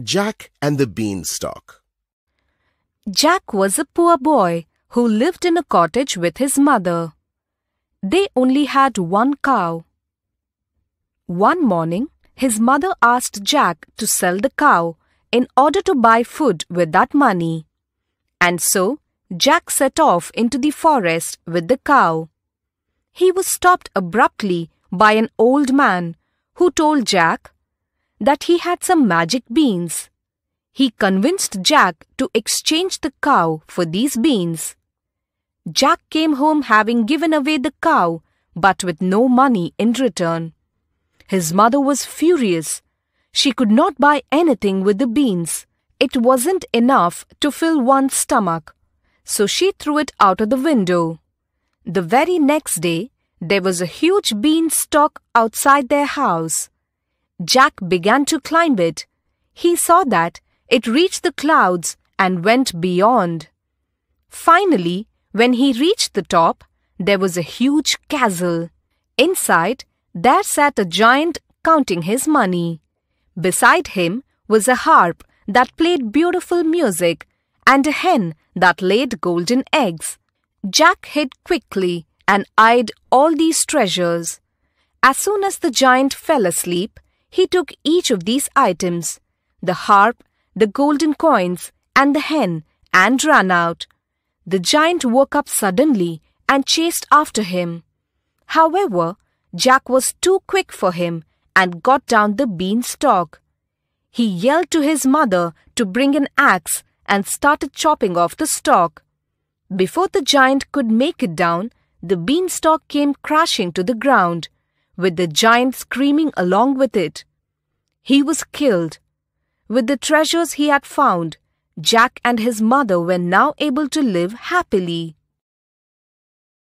Jack and the Beanstalk Jack was a poor boy who lived in a cottage with his mother. They only had one cow. One morning, his mother asked Jack to sell the cow in order to buy food with that money. And so, Jack set off into the forest with the cow. He was stopped abruptly by an old man who told Jack that he had some magic beans. He convinced Jack to exchange the cow for these beans. Jack came home having given away the cow but with no money in return. His mother was furious. She could not buy anything with the beans. It wasn't enough to fill one's stomach. So she threw it out of the window. The very next day, there was a huge bean stalk outside their house. Jack began to climb it, he saw that it reached the clouds and went beyond. Finally, when he reached the top, there was a huge castle. Inside, there sat a giant counting his money. Beside him was a harp that played beautiful music and a hen that laid golden eggs. Jack hid quickly and eyed all these treasures. As soon as the giant fell asleep, he took each of these items the harp, the golden coins, and the hen and ran out. The giant woke up suddenly and chased after him. However, Jack was too quick for him and got down the beanstalk. He yelled to his mother to bring an axe and started chopping off the stalk. Before the giant could make it down, the beanstalk came crashing to the ground with the giant screaming along with it. He was killed. With the treasures he had found, Jack and his mother were now able to live happily.